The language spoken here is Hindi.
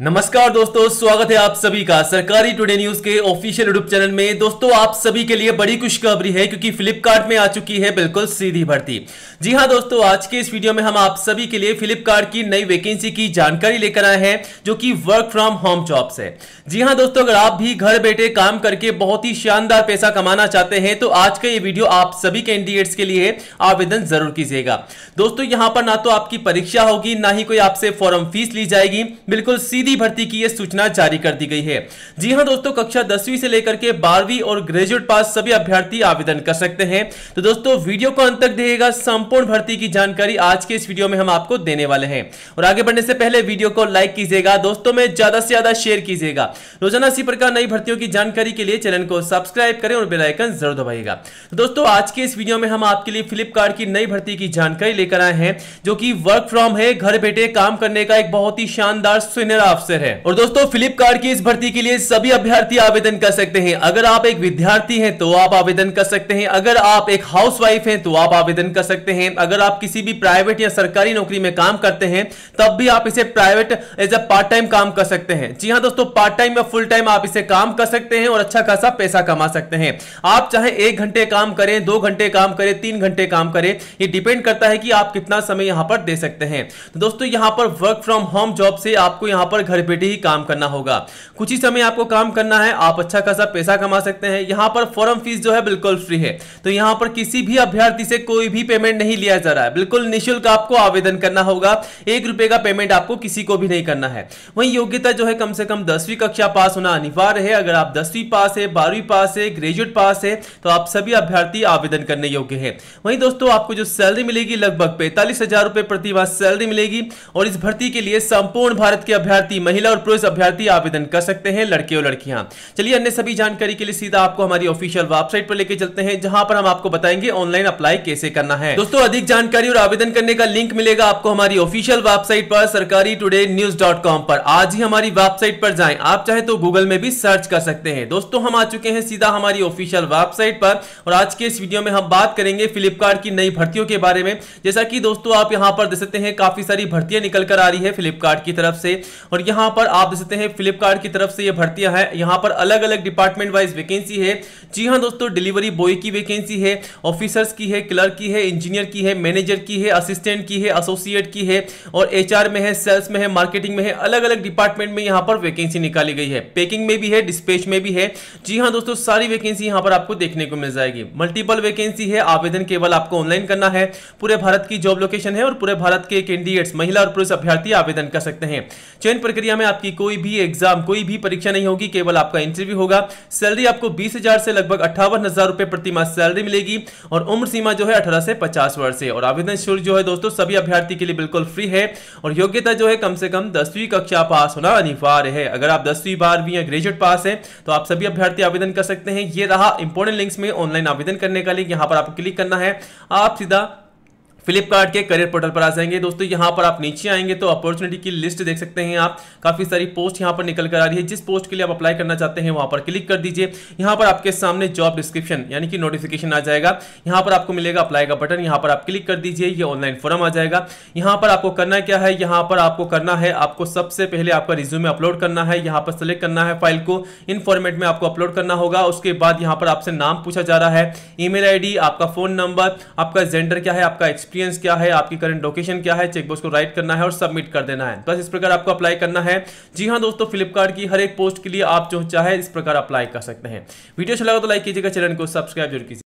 नमस्कार दोस्तों स्वागत है आप सभी का सरकारी टुडे न्यूज के ऑफिशियल यूट्यूब चैनल में दोस्तों आप सभी के लिए बड़ी खुशखबरी है क्योंकि फ्लिपकार्ट में आ चुकी है बिल्कुल सीधी भर्ती जी हां दोस्तों आज के इस वीडियो में हम आप सभी के लिए फ्लिपकार्ट की नई वैकेंसी की जानकारी लेकर आए हैं जो की वर्क फ्रॉम होम जॉब्स है जी हाँ दोस्तों अगर आप भी घर बैठे काम करके बहुत ही शानदार पैसा कमाना चाहते हैं तो आज का ये वीडियो आप सभी कैंडिडेट्स के लिए आवेदन जरूर कीजिएगा दोस्तों यहाँ पर ना तो आपकी परीक्षा होगी ना ही कोई आपसे फॉर्म फीस ली जाएगी बिल्कुल सीधी भर्ती की यह सूचना जारी कर दी गई है जी हाँ दोस्तों कक्षा दसवीं से लेकर के बारहवीं और ग्रेजुएट पास सभी अभ्यर्थी आवेदन कर सकते हैं तो दोस्तों वीडियो को अंत तक देखिएगा संपूर्ण भर्ती की जानकारी आज के इस वीडियो में हम आपको देने वाले हैं और आगे बढ़ने से पहले वीडियो को लाइक कीजिएगा दोस्तों में ज्यादा से ज्यादा शेयर कीजिएगा रोजाना इसी प्रकार नई भर्तियों की जानकारी के लिए चैनल को सब्सक्राइब करें और बेलाइकन जरूर दबाइएगा तो दोस्तों आज के इस वीडियो में हम आपके लिए फ्लिपकार्ट की नई भर्ती की जानकारी लेकर आए हैं जो कि वर्क फ्रॉम है घर बैठे काम करने का एक बहुत ही शानदार सुनहरा अफसर है और दोस्तों फ्लिपकार्ट की इस भर्ती के लिए सभी अभ्यर्थी आवेदन कर सकते हैं अगर आप एक विद्यार्थी हैं तो आप आवेदन कर सकते हैं अगर आप एक हाउस वाइफ हैं तो आप आवेदन कर सकते हैं अगर आप किसी भी प्राइवेट या सरकारी नौकरी में काम करते हैं तब भी आप इसे private as a part time काम कर सकते हैं जी हाँ दोस्तों पार्ट टाइम या फुल टाइम आप इसे काम कर सकते हैं और अच्छा खासा पैसा कमा सकते हैं आप चाहे एक घंटे काम करें दो घंटे काम करें तीन घंटे काम करें ये डिपेंड करता है कि आप कितना समय यहां पर दे सकते हैं तो दोस्तों यहां पर वर्क फ्रॉम होम जॉब से आपको यहां पर घर बैठे ही काम करना होगा कुछ ही समय आपको काम करना है आप अच्छा खासा पैसा कमा सकते हैं यहाँ पर फॉर्म फीस जो है बिल्कुल फ्री है तो यहाँ पर किसी भी अभ्यर्थी से कोई भी पेमेंट नहीं लिया जा रहा है बिल्कुल निःशुल्क आपको आवेदन करना होगा एक रुपए का पेमेंट आपको किसी को भी नहीं करना है वही योग्यता जो है कम से कम दसवीं कक्षा पास होना अनिवार्य है अगर आप दसवीं पास है बारहवीं पास है ग्रेजुएट पास है तो आप सभी अभ्यर्थी आवेदन करने योग्य है वही दोस्तों आपको जो सैलरी मिलेगी लगभग पैंतालीस हजार रुपए प्रति सैलरी मिलेगी और इस भर्ती के लिए संपूर्ण भारत के अभ्यर्थी अभ्यर्थी महिला और पुरुष अभ्यर्थी आवेदन कर सकते हैं लड़के और लड़कियां चलिए अन्य सभी जानकारी के लिए सीधा आपको हमारी ऑफिशियल वेबसाइट पर लेके चलते हैं जहां पर हम आपको बताएंगे ऑनलाइन अप्लाई कैसे करना है दोस्तों अधिक जानकारी और आवेदन करने का लिंक मिलेगा आपको हमारी ऑफिशियल वेबसाइट पर सरकारी टूडे न्यूज डॉट कॉम पर आज ही हमारी वेबसाइट पर जाए आप चाहे तो गूगल में भी सर्च कर सकते हैं दोस्तों हम आ चुके हैं सीधा हमारी ऑफिशियल वेबसाइट पर और आज के इस वीडियो में हम बात करेंगे फ्लिपकार्ट की नई भर्तियों के बारे में जैसा कि दोस्तों आप यहां पर देख सकते हैं काफी सारी भर्तियां निकल कर आ रही है फ्लिपकार्ट की तरफ से और यहां पर आप देख सकते हैं फ्लिपकार्ट की तरफ से ये भर्तियां हैं यहां पर अलग अलग डिपार्टमेंट वाइज वैकेंसी है जी हां दोस्तों डिलीवरी बॉय की वैकेंसी है ऑफिसर्स की है क्लर्क की है इंजीनियर की है मैनेजर की है असिस्टेंट की है एसोसिएट की है और एच में है सेल्स में है मार्केटिंग में है अलग अलग डिपार्टमेंट में यहाँ पर वैकेंसी निकाली गई है पैकिंग में भी है डिस्पेच में भी है जी हाँ दोस्तों सारी वैकेंसी यहाँ पर आपको देखने को मिल जाएगी मल्टीपल वैकेंसी है आवेदन केवल आपको ऑनलाइन करना है पूरे भारत की जॉब लोकेशन है और पूरे भारत के कैंडिडेट्स महिला और पुरुष अभ्यर्थी आवेदन कर सकते हैं चयन प्रक्रिया प्रक्रिया में आपकी कोई भी एग्जाम कोई भी परीक्षा नहीं होगी केवल आपका इंटरव्यू होगा सैलरी आपको बीस से लगभग अट्ठावन हजार रुपए प्रति माह सैलरी मिलेगी और उम्र सीमा जो है अठारह से पचास वर्ष है और आवेदन शुल्क जो है दोस्तों सभी अभ्यर्थी के लिए बिल्कुल फ्री है और योग्यता जो है कम से कम दसवीं कक्षा पास होना अनिवार्य है अगर आप दसवीं बारहवीं या ग्रेजुएट पास है तो आप सभी अभ्यर्थी आवेदन कर सकते हैं ये रहा इंपोर्टेंट लिंक्स में ऑनलाइन आवेदन करने का लिंक यहाँ पर आपको क्लिक करना है आप सीधा फ्लिपकार्ट के करियर पोर्टल पर आ जाएंगे दोस्तों यहाँ पर आप नीचे आएंगे तो अपॉर्चुनिटी की लिस्ट देख सकते हैं आप काफ़ी सारी पोस्ट यहाँ पर निकल कर आ रही है जिस पोस्ट के लिए आप अप्लाई करना चाहते हैं वहाँ पर क्लिक कर दीजिए यहाँ पर आपके सामने जॉब डिस्क्रिप्शन यानी कि नोटिफिकेशन आ जाएगा यहाँ पर आपको मिलेगा अप्लाई का बटन यहाँ पर आप क्लिक कर दीजिए ये ऑनलाइन फॉर्म आ जाएगा यहाँ पर आपको करना क्या है यहाँ पर आपको करना है आपको सबसे पहले आपका रिज्यूमे अपलोड करना है यहाँ पर सेलेक्ट करना है फाइल को इन फॉर्मेट में आपको अपलोड करना होगा उसके बाद यहाँ पर आपसे नाम पूछा जा रहा है ईमेल आईडी आपका फोन नंबर आपका जेंडर क्या है आपका एक्सपीरियंस एक्सपीरियंस क्या है आपकी करंट लोकेशन क्या है चेकबॉक्स को राइट करना है और सबमिट कर देना है बस इस प्रकार आपको अप्लाई करना है जी हाँ दोस्तों फ्लिपकार्ट की हर एक पोस्ट के लिए आप जो चाहे इस प्रकार अप्लाई कर सकते हैं वीडियो अच्छा लगा तो लाइक कीजिएगा चैनल को सब्सक्राइब जरूर कीजिए